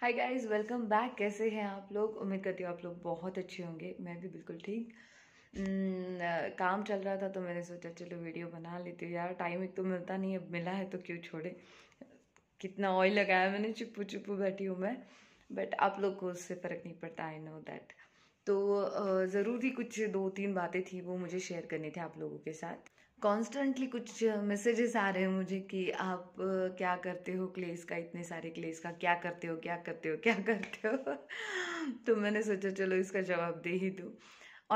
hi guys welcome back कैसे हैं आप लोग उम्मीद करती हूँ आप लोग बहुत अच्छे होंगे मैं भी बिल्कुल ठीक हम्म, काम चल रहा था तो मैंने सोचा चलो वीडियो बना लेती हूँ यार टाइम एक तो मिलता नहीं अब मिला है तो क्यों छोड़े कितना ऑयल लगाया मैंने चुप्पू चुप्पू बैठी हूँ मैं बट आप लोग को उससे फ़र्क नहीं पड़ता आई नो दैट तो ज़रूरी कुछ दो तीन बातें थी वो मुझे शेयर करनी थी आप लोगों के साथ कॉन्स्टेंटली कुछ मैसेजेस आ रहे हैं मुझे कि आप क्या करते हो क्लेस का इतने सारे क्लेस का क्या करते हो क्या करते हो क्या करते हो तो मैंने सोचा चलो इसका जवाब दे ही दूँ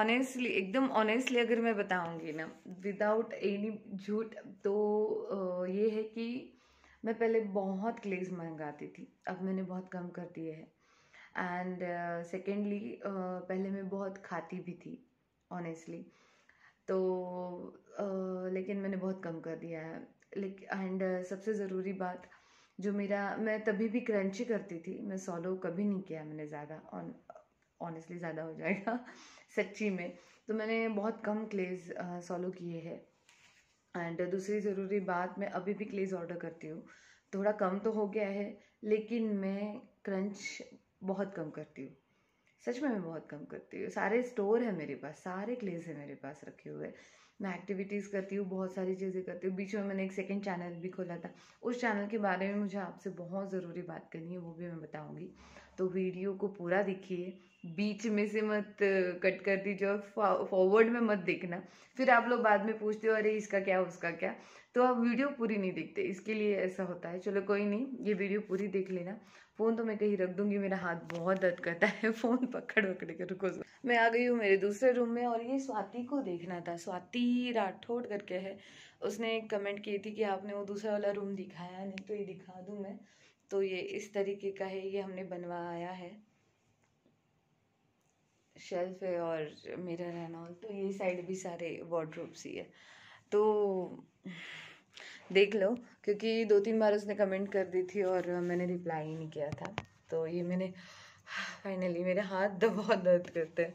ऑनेस्टली एकदम ऑनेस्टली अगर मैं बताऊंगी ना विदाउट एनी झूठ तो ये है कि मैं पहले बहुत क्लेस मंगाती थी अब मैंने बहुत कम कर दिए है एंड सेकेंडली uh, uh, पहले मैं बहुत खाती भी थी ऑनेस्टली तो लेकिन मैंने बहुत कम कर दिया है लेकिन एंड सबसे ज़रूरी बात जो मेरा मैं तभी भी क्रंची करती थी मैं सॉलो कभी नहीं किया मैंने ज़्यादा ऑन ऑनेस्टली ज़्यादा हो जाएगा सच्ची में तो मैंने बहुत कम क्लेज सॉलो किए हैं एंड दूसरी ज़रूरी बात मैं अभी भी क्लेज ऑर्डर करती हूँ थोड़ा कम तो हो गया है लेकिन मैं क्रंच बहुत कम करती हूँ सच में मैं बहुत कम करती हूँ सारे स्टोर है मेरे पास सारे क्लेस है मेरे पास रखे हुए मैं एक्टिविटीज़ करती हूँ बहुत सारी चीज़ें करती हूँ बीच में मैंने एक सेकेंड चैनल भी खोला था उस चैनल के बारे में मुझे आपसे बहुत ज़रूरी बात करनी है वो भी मैं बताऊँगी तो वीडियो को पूरा देखिए बीच में से मत कट कर दीजिए और फॉरवर्ड में मत देखना फिर आप लोग बाद में पूछते हो अरे इसका क्या उसका क्या तो आप वीडियो पूरी नहीं देखते इसके लिए ऐसा होता है चलो कोई नहीं ये वीडियो पूरी देख लेना फ़ोन तो मैं कहीं रख दूंगी मेरा हाथ बहुत दर्द करता है फ़ोन पकड़ पकड़ के रुको मैं आ गई हूँ मेरे दूसरे रूम में और ये स्वाति को देखना था स्वाति राठौड़ करके है उसने कमेंट की थी कि आपने वो दूसरा वाला रूम दिखाया नहीं तो ये दिखा दूँ मैं तो ये इस तरीके का है ये हमने बनवाया है शेल्फ है और मिरर एंड ऑल तो ये साइड भी सारे वार्ड्रोब्स ही है तो देख लो क्योंकि दो तीन बार उसने कमेंट कर दी थी और मैंने रिप्लाई ही नहीं किया था तो ये मैंने फाइनली मेरे हाथ तो बहुत दर्द करते हैं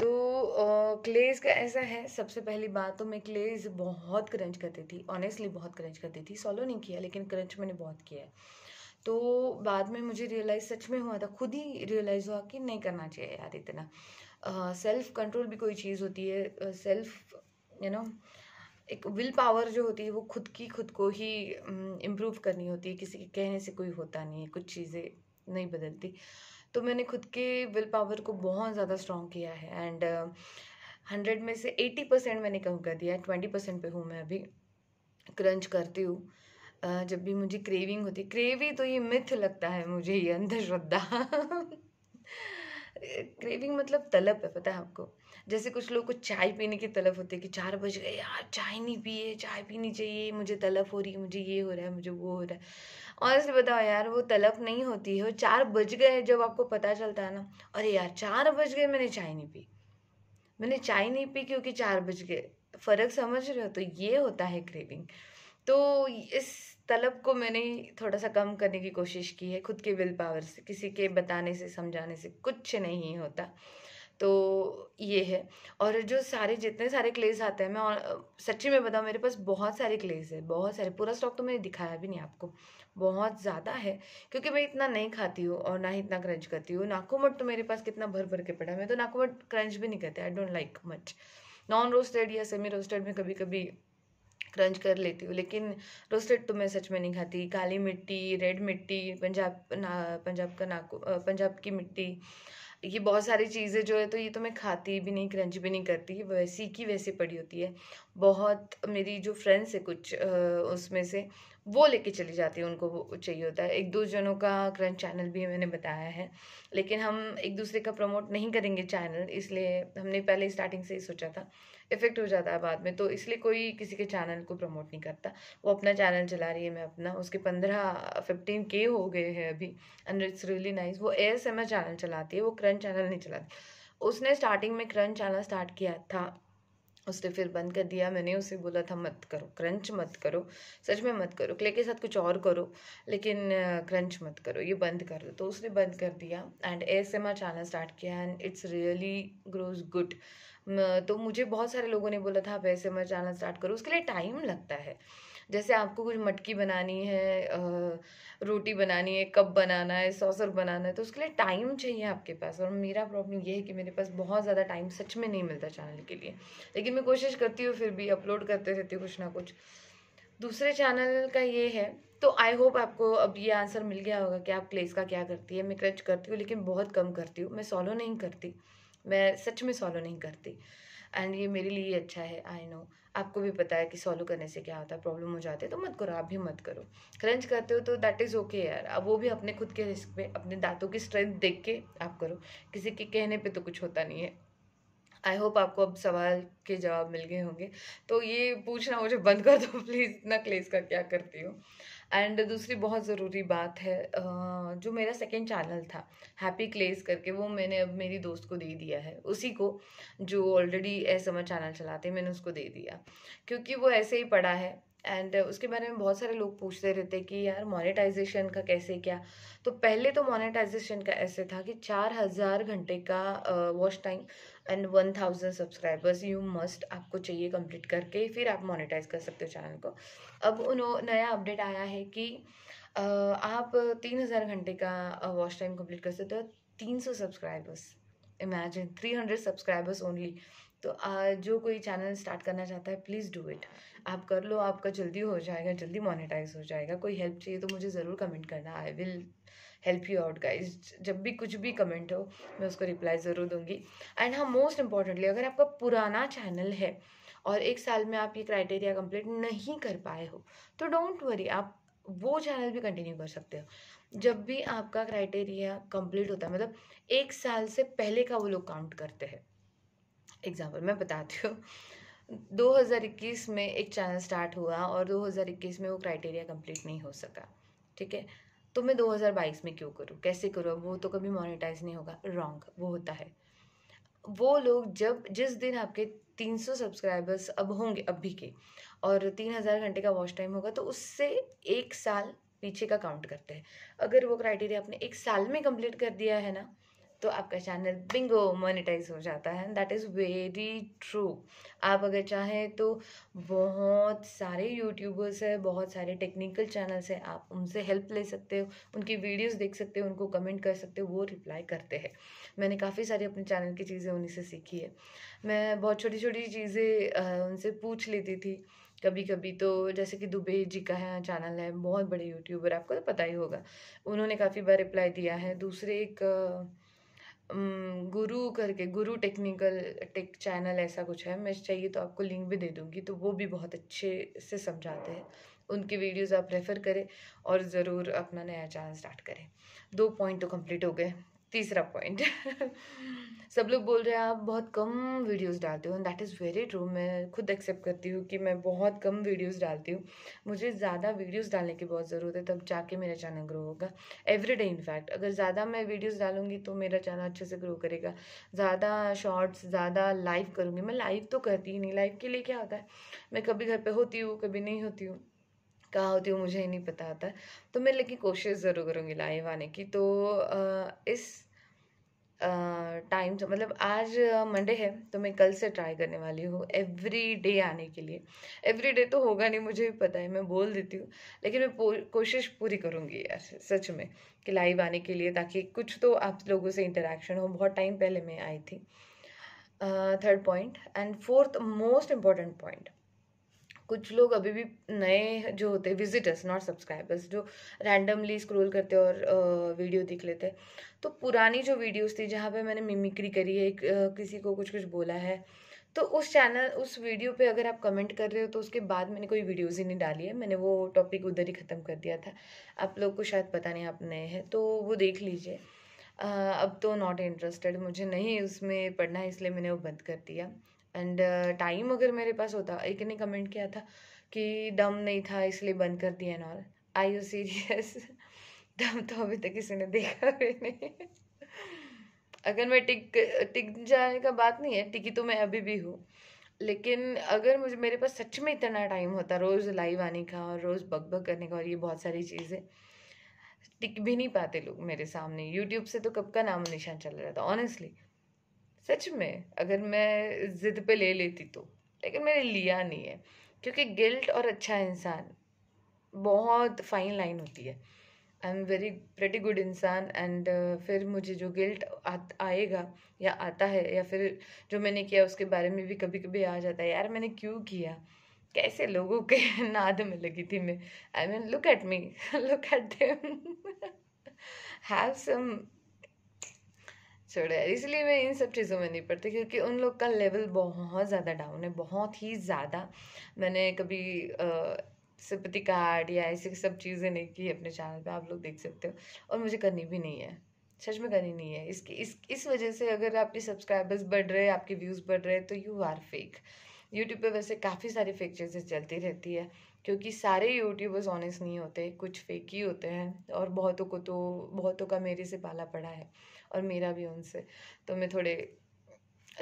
तो क्लेज का ऐसा है सबसे पहली बात तो मैं क्लेज बहुत क्रंच करती थी ऑनेस्टली बहुत क्रंच करती थी सॉलो नहीं किया लेकिन क्रंच मैंने बहुत किया है तो बाद में मुझे रियलाइज़ सच में हुआ था खुद ही रियलाइज़ हुआ कि नहीं करना चाहिए यार इतना सेल्फ uh, कंट्रोल भी कोई चीज़ होती है सेल्फ यू नो एक विल पावर जो होती है वो खुद की खुद को ही इम्प्रूव करनी होती है किसी के कहने से कोई होता नहीं है कुछ चीज़ें नहीं बदलती तो मैंने खुद के विल पावर को बहुत ज़्यादा स्ट्रॉन्ग किया है एंड हंड्रेड uh, में से एटी परसेंट मैंने कम कर दिया है ट्वेंटी परसेंट पर हूँ मैं अभी क्रंच करती हूँ जब भी मुझे क्रेविंग होती क्रेवी तो ये मिथ लगता है मुझे ये अंधश्रद्धा क्रेविंग मतलब तलब है पता है आपको जैसे कुछ लोग को चाय पीने की तलब होती है कि चार बज गए यार चाय नहीं पिए चाय पीनी चाहिए मुझे तलब हो रही है मुझे ये हो रहा है मुझे वो हो रहा है ऑनेस्टली बताओ यार वो तलब नहीं होती है वो चार बज गए जब आपको पता चलता है ना अरे यार चार बज गए मैंने चाय नहीं पी मैंने चाय नहीं पी क्योंकि चार बज गए फ़र्क समझ रहे हो तो ये होता है क्रेविंग तो इस तलब को मैंने थोड़ा सा कम करने की कोशिश की है खुद के विल पावर से किसी के बताने से समझाने से कुछ नहीं होता तो ये है और जो सारे जितने सारे क्लेज आते हैं मैं और सच्ची में बताऊँ मेरे पास बहुत सारे क्लेज है बहुत सारे पूरा स्टॉक तो मैंने दिखाया भी नहीं आपको बहुत ज़्यादा है क्योंकि मैं इतना नहीं खाती हूँ और ना ही इतना क्रंच करती हूँ नाकूमट तो मेरे पास कितना भर भर के पड़ा मैं तो नाकूमट क्रंच भी नहीं करती I don't like much non roasted या सेमी रोस्टेड में कभी कभी क्रंच कर लेती हूँ लेकिन रोस्टेड तो मैं सच में नहीं खाती काली मिट्टी रेड मिट्टी पंजाब ना पंजाब का नाको पंजाब की मिट्टी ये बहुत सारी चीज़ें जो है तो ये तो मैं खाती भी नहीं क्रंच भी नहीं करती वैसी की वैसी पड़ी होती है बहुत मेरी जो फ्रेंड्स है कुछ उसमें से वो लेके चली जाती है उनको वो चाहिए होता है एक दो जनों का करंट चैनल भी मैंने बताया है लेकिन हम एक दूसरे का प्रमोट नहीं करेंगे चैनल इसलिए हमने पहले स्टार्टिंग से ही सोचा था इफ़ेक्ट हो जाता है बाद में तो इसलिए कोई किसी के चैनल को प्रमोट नहीं करता वो अपना चैनल चला रही है मैं अपना उसके पंद्रह फिफ्टीन के हो गए हैं अभी एंड इट्स रियली नाइस वो एस एम चैनल चलाती है वो करंट चैनल नहीं चलाती उसने स्टार्टिंग में करंट चैनल स्टार्ट किया था उसने फिर बंद कर दिया मैंने उसे बोला था मत करो क्रंच मत करो सच में मत करो क्ले के साथ कुछ और करो लेकिन क्रंच मत करो ये बंद कर दो तो उसने बंद कर दिया and S M R channel start किया and it's really grows good तो मुझे बहुत सारे लोगों ने बोला था आप S M R channel start करो उसके लिए टाइम लगता है जैसे आपको कुछ मटकी बनानी है रोटी बनानी है कप बनाना है सॉसर बनाना है तो उसके लिए टाइम चाहिए आपके पास और मेरा प्रॉब्लम ये है कि मेरे पास बहुत ज़्यादा टाइम सच में नहीं मिलता चैनल के लिए लेकिन मैं कोशिश करती हूँ फिर भी अपलोड करते रहती हूँ कुछ ना कुछ दूसरे चैनल का ये है तो आई होप आपको अब ये आंसर मिल गया होगा कि आप क्लेस का क्या करती है मैं क्रच करती हूँ लेकिन बहुत कम करती हूँ मैं सॉलो नहीं करती मैं सच में सॉलो नहीं करती एंड ये मेरे लिए अच्छा है आई नो आपको भी पता है कि सॉल्व करने से क्या होता है प्रॉब्लम हो जाती है तो मत करो आप भी मत करो क्रंच करते हो तो दैट इज़ ओके यार अब वो भी अपने खुद के रिस्क पे अपने दांतों की स्ट्रेंथ देख के आप करो किसी के कहने पे तो कुछ होता नहीं है आई होप आपको अब सवाल के जवाब मिल गए होंगे तो ये पूछना मुझे बंद कर दो प्लीज़ इतना क्लेस का क्या करती हूँ एंड दूसरी बहुत ज़रूरी बात है जो मेरा सेकेंड चैनल था हैप्पी क्लेज करके वो मैंने अब मेरी दोस्त को दे दिया है उसी को जो ऑलरेडी एस समर चैनल चलाते हैं मैंने उसको दे दिया क्योंकि वो ऐसे ही पड़ा है एंड उसके बारे में बहुत सारे लोग पूछते रहते कि यार मोनेटाइजेशन का कैसे क्या तो पहले तो मोनेटाइजेशन का ऐसे था कि चार हज़ार घंटे का watch time and one thousand subscribers you must आपको चाहिए कंप्लीट करके फिर आप मोनेटाइज कर सकते हो चैनल को अब उन्हों नया अपडेट आया है कि uh, आप तीन हज़ार घंटे का वॉच टाइम कंप्लीट कर सकते हो तीन सौ subscribers imagine three hundred subscribers only तो आ, जो कोई चैनल स्टार्ट करना चाहता है प्लीज़ डू इट आप कर लो आपका जल्दी हो जाएगा जल्दी मोनेटाइज हो जाएगा कोई हेल्प चाहिए तो मुझे ज़रूर कमेंट करना I will help you out guys जब भी कुछ भी कमेंट हो मैं उसको रिप्लाई ज़रूर दूंगी एंड हाँ मोस्ट इम्पॉर्टेंटली अगर आपका पुराना चैनल है और एक साल में आप ये क्राइटेरिया कंप्लीट नहीं कर पाए हो तो डोंट वरी आप वो चैनल भी कंटिन्यू कर सकते हो जब भी आपका क्राइटेरिया कंप्लीट होता है मतलब एक साल से पहले का वो लोग काउंट करते हैं एग्ज़ाम्पल मैं बताती हूँ 2021 में एक चैनल स्टार्ट हुआ और 2021 में वो क्राइटेरिया कंप्लीट नहीं हो सका ठीक है तो मैं 2022 में क्यों करूँ कैसे करूँ वो तो कभी मोनेटाइज नहीं होगा रॉन्ग वो होता है वो लोग जब जिस दिन आपके 300 सब्सक्राइबर्स अब होंगे अभी के और 3000 घंटे का वॉच टाइम होगा तो उससे एक साल पीछे का काउंट करते हैं अगर वो क्राइटेरिया आपने एक साल में कंप्लीट कर दिया है ना तो आपका चैनल बिंगो मोनेटाइज हो जाता है दैट इज़ वेरी ट्रू आप अगर चाहें तो बहुत सारे यूट्यूबर्स हैं बहुत सारे टेक्निकल चैनल्स हैं आप उनसे हेल्प ले सकते हो उनकी वीडियोस देख सकते हो उनको कमेंट कर सकते हो वो रिप्लाई करते हैं मैंने काफ़ी सारी अपने चैनल की चीज़ें उन्हीं से सीखी है मैं बहुत छोटी छोटी चीज़ें उनसे पूछ लेती थी कभी कभी तो जैसे कि दुबे जी का है चैनल है बहुत बड़े यूट्यूबर आपको तो पता ही होगा उन्होंने काफ़ी बार रिप्लाई दिया है दूसरे एक गुरु करके गुरु टेक्निकल टेक चैनल ऐसा कुछ है मैं चाहिए तो आपको लिंक भी दे दूँगी तो वो भी बहुत अच्छे से समझाते हैं उनके वीडियोस आप रेफ़र करें और ज़रूर अपना नया चैनल स्टार्ट करें दो पॉइंट तो कंप्लीट हो गए तीसरा पॉइंट सब लोग बोल रहे हैं आप बहुत कम वीडियोस डालते हो दैट इज़ वेरी ट्रू मैं खुद एक्सेप्ट करती हूँ कि मैं बहुत कम वीडियोस डालती हूँ मुझे ज़्यादा वीडियोस डालने की बहुत ज़रूरत है तब जाके मेरा चैनल ग्रो होगा एवरी डे इनफैक्ट अगर ज़्यादा मैं वीडियोस डालूंगी तो मेरा चैनल अच्छे से ग्रो करेगा ज़्यादा शॉर्ट्स ज़्यादा लाइव करूँगी मैं लाइव तो करती ही नहीं लाइव के लिए क्या होता है मैं कभी घर पर होती हूँ कभी नहीं होती हूँ कहाँ होती हूँ मुझे ही नहीं पता आता तो मैं लेकिन कोशिश ज़रूर करूँगी लाइव आने की तो इस टाइम मतलब आज मंडे है तो मैं कल से ट्राई करने वाली हूँ एवरी डे आने के लिए एवरी डे तो होगा नहीं मुझे भी पता है मैं बोल देती हूँ लेकिन मैं कोशिश पूरी करूँगी यार सच में कि लाइव आने के लिए ताकि कुछ तो आप लोगों से इंटरेक्शन हो बहुत टाइम पहले मैं आई थी third point and fourth most important point कुछ लोग अभी भी नए जो होते हैं विजिटर्स नॉट सब्सक्राइबर्स जो रैंडमली स्क्रोल करते और वीडियो देख लेते तो पुरानी जो वीडियोस थी जहाँ पे मैंने मिमिक्री करी है किसी को कुछ कुछ बोला है तो उस चैनल उस वीडियो पे अगर आप कमेंट कर रहे हो तो उसके बाद मैंने कोई वीडियोज़ ही नहीं डाली है मैंने वो टॉपिक उधर ही ख़त्म कर दिया था आप लोग को शायद पता नहीं आप नए हैं तो वो देख लीजिए अब तो नॉट इंटरेस्टेड मुझे नहीं उसमें पढ़ना है इसलिए मैंने वो बंद कर दिया एंड टाइम uh, अगर मेरे पास होता एक ने कमेंट किया था कि दम नहीं था इसलिए बंद कर दिया ऑल आई यू सीरियस दम तो अभी तक किसी ने देखा भी नहीं अगर मैं टिक टिक जाने का बात नहीं है टिकी तो मैं अभी भी हूँ लेकिन अगर मुझे मेरे पास सच में इतना टाइम होता रोज़ लाइव आने का और रोज़ बग बग करने का और ये बहुत सारी चीज़ें टिक भी नहीं पाते लोग मेरे सामने यूट्यूब से तो कब का नाम निशान चल रहा था ऑनेस्टली सच में अगर मैं ज़िद पे ले लेती तो लेकिन मैंने लिया नहीं है क्योंकि गिल्ट और अच्छा इंसान बहुत फाइन लाइन होती है I am very pretty good इंसान एंड uh, फिर मुझे जो गिल्ट आएगा या आता है या फिर जो मैंने किया उसके बारे में भी कभी कभी आ जाता है यार मैंने क्यों किया कैसे लोगों के नाद में लगी थी मैं I mean look at me look at them have some छोड़ है इसलिए मैं इन सब चीज़ों में नहीं पढ़ती क्योंकि उन लोग का लेवल बहुत ज़्यादा डाउन है बहुत ही ज़्यादा मैंने कभी सिपति कार्ड या ऐसी सब चीज़ें नहीं की अपने चैनल पे आप लोग देख सकते हो और मुझे करनी भी नहीं है सच में करनी नहीं है इसकी इस इस वजह से अगर आपके सब्सक्राइबर्स बढ़ रहे हैं आपके व्यूज़ बढ़ रहे हैं तो यू आर फेक यूट्यूब पे वैसे काफ़ी सारी फेक चीज़ें चलती रहती है क्योंकि सारे यूट्यूबर्स ऑनेस्ट नहीं होते कुछ फेक ही होते हैं और बहुतों को तो बहुतों का मेरे से पाला पड़ा है और मेरा भी उनसे तो मैं थोड़े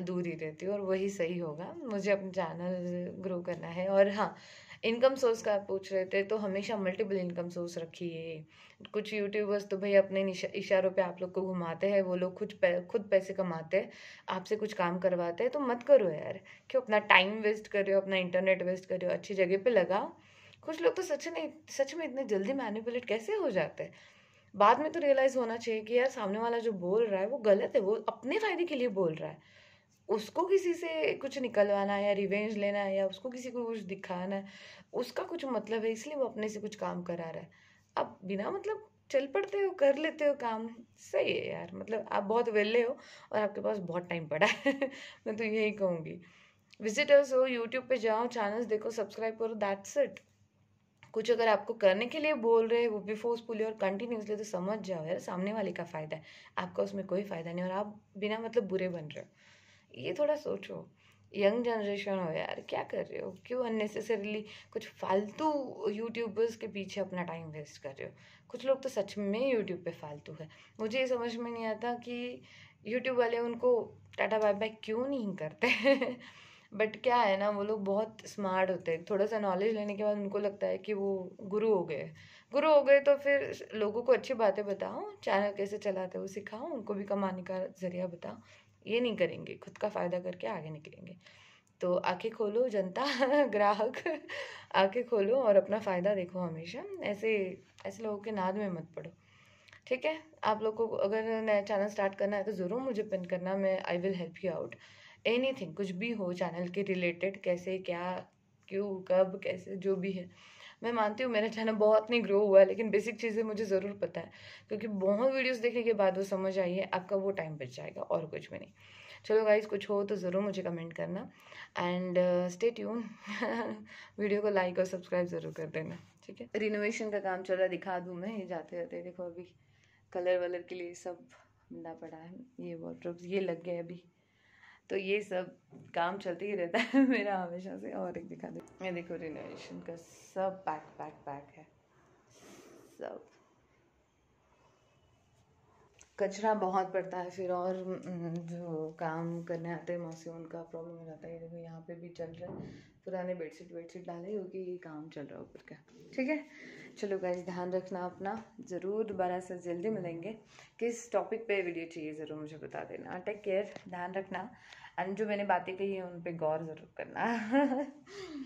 दूर ही रहती हूँ और वही सही होगा मुझे अपना चैनल ग्रो करना है और हाँ इनकम सोर्स का आप पूछ रहे थे तो हमेशा मल्टीपल इनकम सोर्स रखिए कुछ यूट्यूबर्स तो भाई अपने इशारों पे आप लोग को घुमाते हैं वो लोग खुद पै, खुद पैसे कमाते हैं आपसे कुछ काम करवाते हैं तो मत करो यार क्यों अपना टाइम वेस्ट कर रहे हो अपना इंटरनेट वेस्ट कर रहे हो अच्छी जगह पे लगाओ कुछ लोग तो सच नहीं सच में इतने जल्दी मैनिपुलेट कैसे हो जाते हैं बाद में तो रियलाइज़ होना चाहिए कि यार सामने वाला जो बोल रहा है वो गलत है वो अपने फ़ायदे के लिए बोल रहा है उसको किसी से कुछ निकलवाना है या रिवेंज लेना है या उसको किसी को कुछ दिखाना है उसका कुछ मतलब है इसलिए वो अपने से कुछ काम करा रहा है अब बिना मतलब चल पड़ते हो कर लेते हो काम सही है यार मतलब आप बहुत वेले हो और आपके पास बहुत टाइम पड़ा है मैं तो यही कहूँगी विजिटर्स हो यूट्यूब पे जाओ चैनल्स देखो सब्सक्राइब करो दैट्स इट कुछ अगर आपको करने के लिए बोल रहे हैं वो भी फोर्सफुली और कंटिन्यूसली तो समझ जाओ यार सामने वाले का फ़ायदा है आपका उसमें कोई फ़ायदा नहीं और आप बिना मतलब बुरे बन रहे हो ये थोड़ा सोचो यंग जनरेशन हो यार क्या कर रहे हो क्यों अननेसेसरीली कुछ फालतू यूट्यूबर्स के पीछे अपना टाइम वेस्ट कर रहे हो कुछ लोग तो सच में यूट्यूब पे फालतू है मुझे ये समझ में नहीं आता कि यूट्यूब वाले उनको टाटा बाय बाय क्यों नहीं करते बट क्या है ना वो लोग बहुत स्मार्ट होते हैं थोड़ा सा नॉलेज लेने के बाद उनको लगता है कि वो गुरु हो गए गुरु हो गए तो फिर लोगों को अच्छी बातें बताओ चैनल कैसे चलाते हो सिखाओ उनको भी कमाने का जरिया बताओ ये नहीं करेंगे खुद का फ़ायदा करके आगे निकलेंगे तो आंखें खोलो जनता ग्राहक आंखें खोलो और अपना फ़ायदा देखो हमेशा ऐसे ऐसे लोगों के नाद में मत पड़ो ठीक है आप लोगों को अगर नया चैनल स्टार्ट करना है तो ज़रूर मुझे पिन करना मैं I will help you out anything कुछ भी हो चैनल के रिलेटेड कैसे क्या क्यों कब कैसे जो भी है मैं मानती हूँ मेरा चैनल बहुत नहीं ग्रो हुआ है लेकिन बेसिक चीज़ें मुझे ज़रूर पता है क्योंकि बहुत वीडियोस देखने के बाद वो समझ आई है आपका वो टाइम बच जाएगा और कुछ भी नहीं चलो गाइज कुछ हो तो ज़रूर मुझे कमेंट करना एंड स्टे ट्यून वीडियो को लाइक और सब्सक्राइब ज़रूर कर देना ठीक है रिनोवेशन का काम चल रहा दिखा दूँ मैं ये जाते जाते देखो अभी कलर वलर के लिए सब मिलना पड़ा है ये वॉटड्रॉप ये लग गए अभी तो ये सब काम चलते ही रहता है मेरा हमेशा से और एक दिखा दो मैं देखो रिनोवेशन का सब पैक पैक पैक है सब कचरा बहुत पड़ता है फिर और हम्म, जो काम करने आते हैं मौसी उनका प्रॉब्लम हो जाता है ये देखो यहाँ पे भी चल रहा है पुराने बेडशीट वेडशीट डाले क्योंकि ये काम चल रहा है ऊपर का ठीक है चलो गाइज ध्यान रखना अपना ज़रूर दोबारा से जल्दी मिलेंगे किस टॉपिक पे वीडियो चाहिए ज़रूर मुझे बता देना टेक केयर ध्यान रखना एंड जो मैंने बातें कही हैं उन पर गौर ज़रूर करना